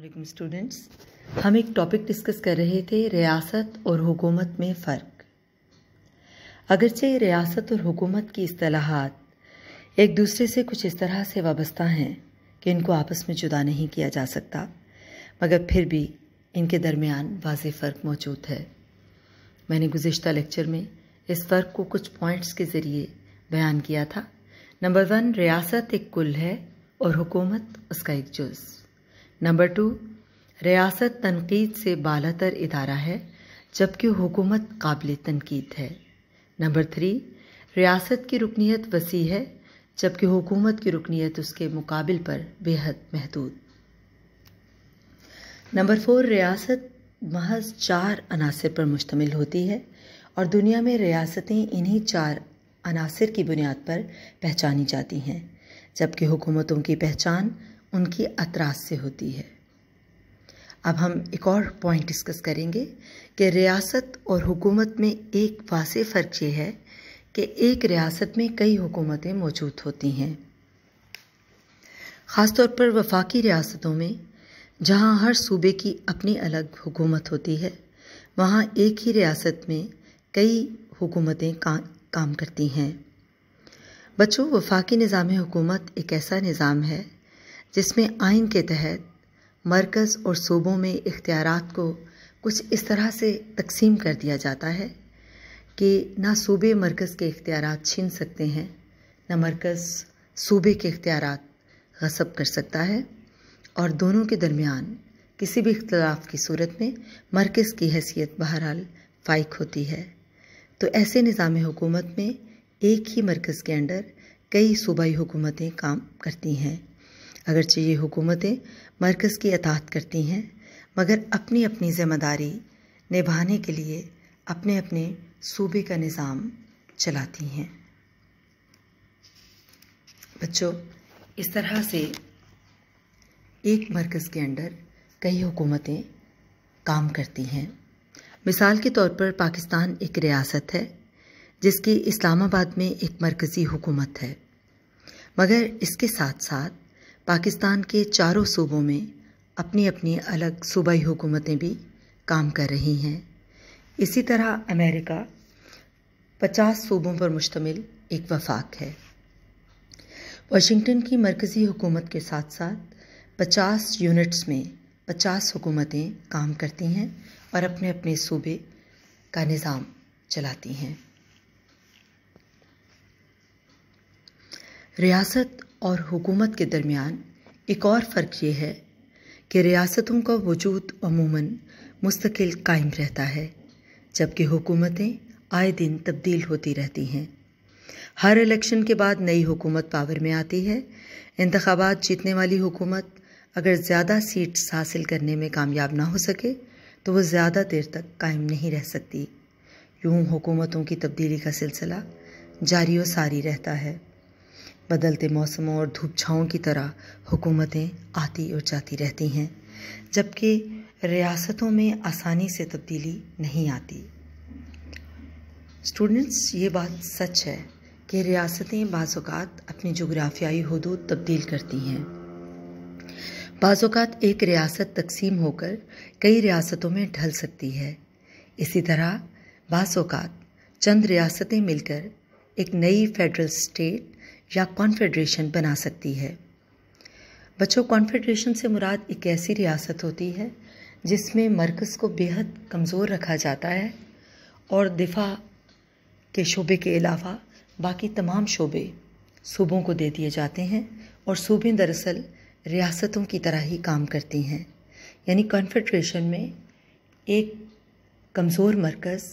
अलैक्म students हम एक topic discuss कर रहे थे रियासत और हुकूमत में फ़र्क अगरचे रियासत और हुकूमत की असलाहत एक दूसरे से कुछ इस तरह से वाबस्ता हैं कि इनको आपस में जुदा नहीं किया जा सकता मगर फिर भी इनके दरमियान वाज फ़र्क मौजूद है मैंने गुज्त लेक्चर में इस फ़र्क को कुछ पॉइंट्स के ज़रिए बयान किया था नंबर वन रियासत एक कुल है और हुकूमत उसका एक जुज़ नंबर टू रियासत तनकीद से बालतर तर इदारा है जबकि हुकूमत काबिल तनकीद है नंबर थ्री रियासत की रुकनीत वसी है जबकि हुकूमत की रुकनीत उसके मुकाबिल पर बेहद महदूद नंबर फोर रियासत महज चार अनासर पर मुश्तमिल होती है और दुनिया में रियासतें इन्हीं चार अनासर की बुनियाद पर पहचानी जाती हैं जबकि हुकूमतों की पहचान उनकी अतराज से होती है अब हम एक और पॉइंट डिस्कस करेंगे कि रियासत और हुकूमत में एक वासे फ़र्क ये है कि एक रियासत में कई हुकूमतें मौजूद होती हैं ख़ास तौर पर वफाकी रियासतों में जहाँ हर सूबे की अपनी अलग हुकूमत होती है वहाँ एक ही रियासत में कई हुकूमतें का, काम करती हैं बच्चों वफाकी निज़ाम हुकूमत एक ऐसा निज़ाम है जिसमें आइन के तहत मरकज़ और सूबों में इख्तियारत को कुछ इस तरह से तकसीम कर दिया जाता है कि ना सूबे मरकज़ के इख्तियार छीन सकते हैं न मरकज़ सूबे के इख्तियार गसब कर सकता है और दोनों के दरमियान किसी भी इख्तलाफ की सूरत में मरकज़ की हैसियत बहरहाल फ़ाइक होती है तो ऐसे निज़ाम हुकूमत में एक ही मरकज़ के अंडर कई सूबाई हुकूमतें काम करती हैं अगरचे ये हुकूमतें मरकज़ की अतात करती हैं मगर अपनी अपनी ज़िम्मेदारी निभाने के लिए अपने अपने सूबे का निज़ाम चलाती हैं बच्चों इस तरह से एक मरकज़ के अंडर कई हुकूमतें काम करती हैं मिसाल के तौर पर पाकिस्तान एक रियासत है जिसकी इस्लामाबाद में एक मरकज़ी हुकूमत है मगर इसके साथ साथ पाकिस्तान के चारों सूबों में अपनी अपनी अलग सूबाई हुकूमतें भी काम कर रही हैं इसी तरह अमेरिका पचास सूबों पर मुश्तमिल एक वफाक है वाशिंगटन की मरकज़ी हुकूमत के साथ साथ पचास यूनिट्स में पचास हुकूमतें काम करती हैं और अपने अपने सूबे का निज़ाम चलाती हैं रियासत और हुकूमत के दरमियान एक और फ़र्क ये है कि रियासतों का वजूद अमूमन मुस्तकिल कायम रहता है जबकि हुकूमतें आए दिन तब्दील होती रहती हैं हर इलेक्शन के बाद नई हुकूमत पावर में आती है इंतबात जीतने वाली हुकूमत अगर ज़्यादा सीट्स हासिल करने में कामयाब ना हो सके तो वह ज़्यादा देर तक कायम नहीं रह सकती यूं हुकूमतों की तब्दीली का सिलसिला जारी व सारी रहता है बदलते मौसमों और धूप छाओं की तरह हुकूमतें आती और जाती रहती हैं जबकि रियासतों में आसानी से तब्दीली नहीं आती स्टूडेंट्स ये बात सच है कि रियासतें बाज़ात अपनी जोग्राफियाई हदूद तब्दील करती हैं बाज़ात एक रियासत तकसीम होकर कई रियासतों में ढल सकती है इसी तरह बाज़ात चंद रियासतें मिलकर एक नई फेडरल स्टेट या कॉन्फेडरेशन बना सकती है बच्चों कॉन्फेडरेशन से मुराद एक ऐसी रियासत होती है जिसमें मरकज़ को बेहद कमज़ोर रखा जाता है और दिफा के शोबे के अलावा बाकी तमाम शोबे सूबों को दे दिए जाते हैं और सूबे दरअसल रियासतों की तरह ही काम करती हैं यानी कॉन्फेडरेशन में एक कमज़ोर मरकज़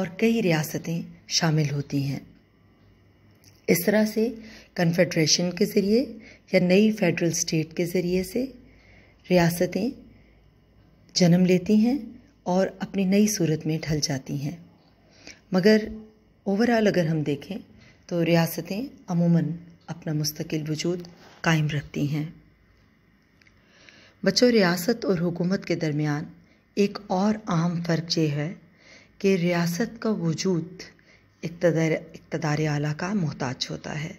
और कई रियासतें शामिल होती हैं इस तरह से कन्फेडरेशन के ज़रिए या नई फेडरल स्टेट के ज़रिए से रियासतें जन्म लेती हैं और अपनी नई सूरत में ढल जाती हैं मगर ओवरऑल अगर हम देखें तो रियासतें अमूमन अपना मुस्तकिल वजूद कायम रखती हैं बच्चों रियासत और हुकूमत के दरमियान एक और आम फ़र्क ये है कि रियासत का वजूद इकतदार इकतदार आला का मोहताज होता है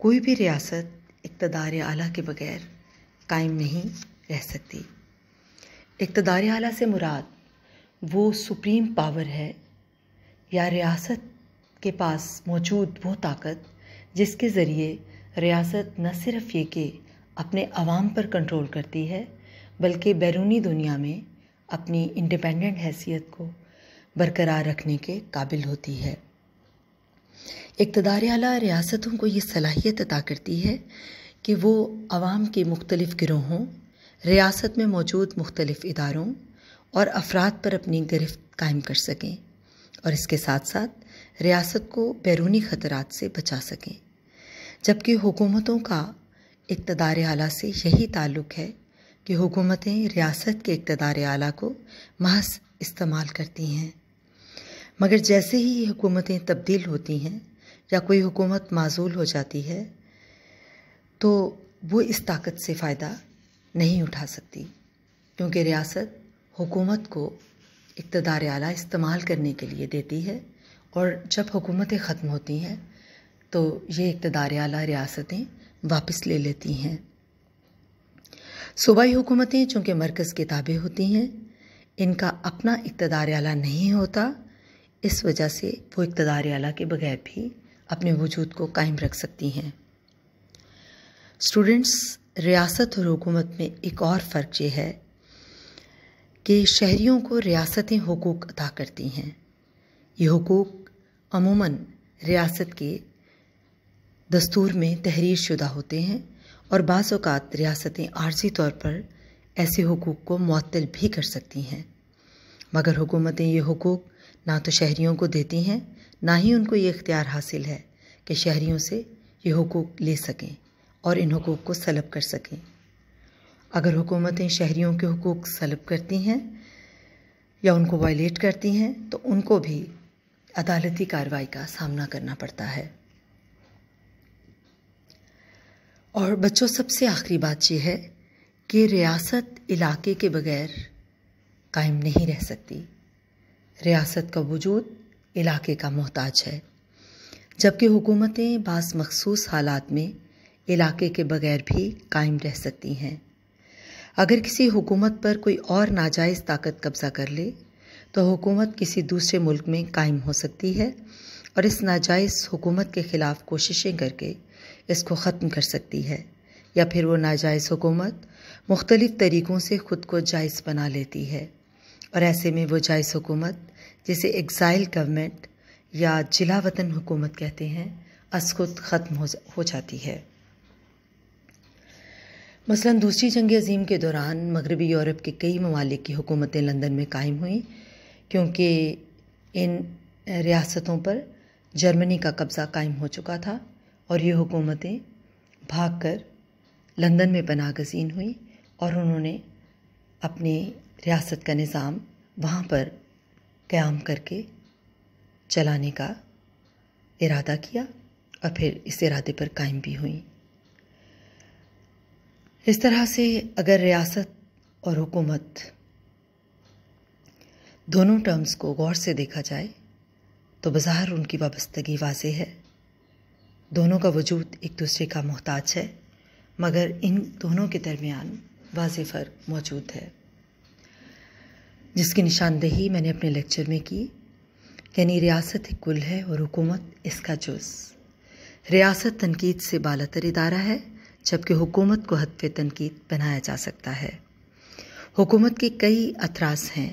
कोई भी रियासत इकतदार आला के बगैर कायम नहीं रह सकती इकतदार आला से मुराद वो सुप्रीम पावर है या रियासत के पास मौजूद वो ताकत जिसके ज़रिए रियासत न सिर्फ ये कि अपने आवाम पर कंट्रोल करती है बल्कि बैरूनी दुनिया में अपनी इंडिपेंडेंट हैसियत को बरकरार रखने के काबिल होती है इकतदार अला रियासतों को ये सलाहियत अदा करती है कि वो आवाम के मुख्तलिफ़ गिरोहों रियासत में मौजूद मुख्तलिफ़ इदारों और अफराद पर अपनी गिरफ्त कायम कर सकें और इसके साथ साथ रियासत को बैरूनी ख़तरात से बचा सकें जबकि हुकूमतों का इकतदार आला से यही ताल्लुक़ है कि हुकूमतें रियासत के इकतदार आला को महज इस्तेमाल करती हैं मगर जैसे ही ये हुकूमतें तब्दील होती हैं या कोई हुकूमत माजूल हो जाती है तो वो इस ताकत से फ़ायदा नहीं उठा सकती क्योंकि रियासत हुकूमत को इकतदार आला इस्तेमाल करने के लिए देती है और जब हुकूमतें ख़त्म होती हैं तो ये इकतदार आला रियासतें वापस ले लेती हैं सूबाई हुकूमतें चूँकि मरकज़ के ताबे होती हैं इनका अपना इकतदार आला नहीं होता इस वजह से वो इकतदार आला के बगैर भी अपने वजूद को कायम रख सकती हैं स्टूडेंट्स रियासत और हुकूमत में एक और फ़र्क ये है कि शहरीों को रियासतें हकूक़ अदा करती हैं ये हकूक़ अमूमन रियासत के दस्तूर में तहरीर शुदा होते हैं और बाज़ात रियासतें आर्जी तौर पर ऐसे हकूक़ को मअतल भी कर सकती हैं मगर हुकूमतें ये हकूक़ ना तो शहरीों को देती हैं ना ही उनको ये इख्तियार हासिल है कि शहरीों से ये हकूक़ ले सकें और इन हकूक़ को सलब कर सकें अगर हुकूमतें शहरीों के हकूक़ सलब करती हैं या उनको वायलेट करती हैं तो उनको भी अदालती कार्रवाई का सामना करना पड़ता है और बच्चों सबसे आखिरी बात यह है कि रियासत इलाके के बगैर कायम नहीं रह सकती रियासत का वजूद इलाके का मोहताज है जबकि हुकूमतें बास मखसूस हालात में इलाके के बगैर भी कायम रह सकती हैं अगर किसी हुकूमत पर कोई और नाजायज़ ताकत कब्ज़ा कर ले तो हुकूमत किसी दूसरे मुल्क में कायम हो सकती है और इस नाजायज़ हुकूमत के ख़िलाफ़ कोशिशें करके इसको ख़त्म कर सकती है या फिर वो नाजायज़ हुकूमत मुख्तलिफ़ तरीक़ों से ख़ुद को जायज़ बना लेती है और ऐसे में वो जायस हुकूमत जिसे एग्ज़ाइल गवर्नमेंट या जिला वतन हुकूमत कहते हैं असखुद ख़त्म हो, हो जाती है मसलन दूसरी जंग अजीम के दौरान मगरबी यूरोप के कई ममालिक की हुकूमतें लंदन में कायम हुई क्योंकि इन रियासतों पर जर्मनी का कब्ज़ा कायम हो चुका था और ये हुकूमतें भाग कर लंदन में पनागजीन हुई और उन्होंने अपने रियासत का निज़ाम वहाँ पर क़्याम करके चलाने का इरादा किया और फिर इस इरादे पर कायम भी हुई इस तरह से अगर रियासत और हुकूमत दोनों टर्म्स को गौर से देखा जाए तो बाज़ार उनकी वाबस्तगी वाज है दोनों का वजूद एक दूसरे का मोहताज है मगर इन दोनों के दरमियान वाज फ़र्क मौजूद है जिसकी निशानदेही मैंने अपने लेक्चर में की यानी रियासत एक कुल है और हुकूमत इसका जुज़ रियासत तनकीद से बालतर इदारा है जबकि हुकूमत को हतफ तनकीद बनाया जा सकता है हुकूमत के कई अतराज हैं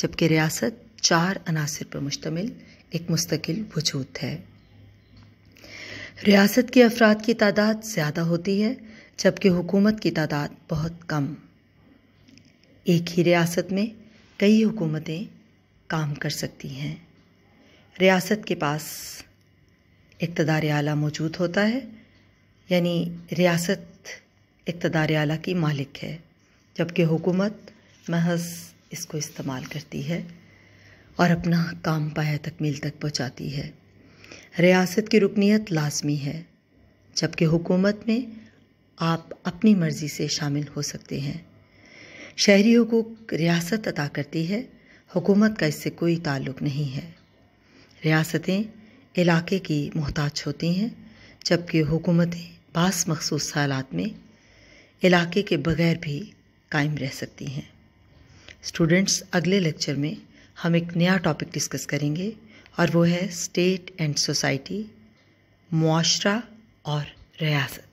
जबकि रियासत चार अनासर पर मुश्तमिल एक मुस्तकिल वजूद है रियासत के अफराद की तादाद ज़्यादा होती है जबकि हुकूमत की तादाद बहुत कम एक ही रियासत में कई हुकूमतें काम कर सकती हैं रियासत के पास इकतदार आला मौजूद होता है यानी रियासत इकतदार आला की मालिक है जबकि हुकूमत महज इसको इस्तेमाल करती है और अपना काम पाया तकमील तक पहुँचाती है रियासत की रुकनीत लाजमी है जबकि हुकूमत में आप अपनी मर्ज़ी से शामिल हो सकते हैं शहरियों को रियासत अदा करती है हुकूमत का इससे कोई ताल्लुक़ नहीं है रियासतें इलाके की मोहताज होती हैं जबकि हुकूमतें बास मखसूस हालात में इलाके के बगैर भी कायम रह सकती हैं स्टूडेंट्स अगले लेक्चर में हम एक नया टॉपिक डिस्कस करेंगे और वो है स्टेट एंड सोसाइटी मुआरा और रियासत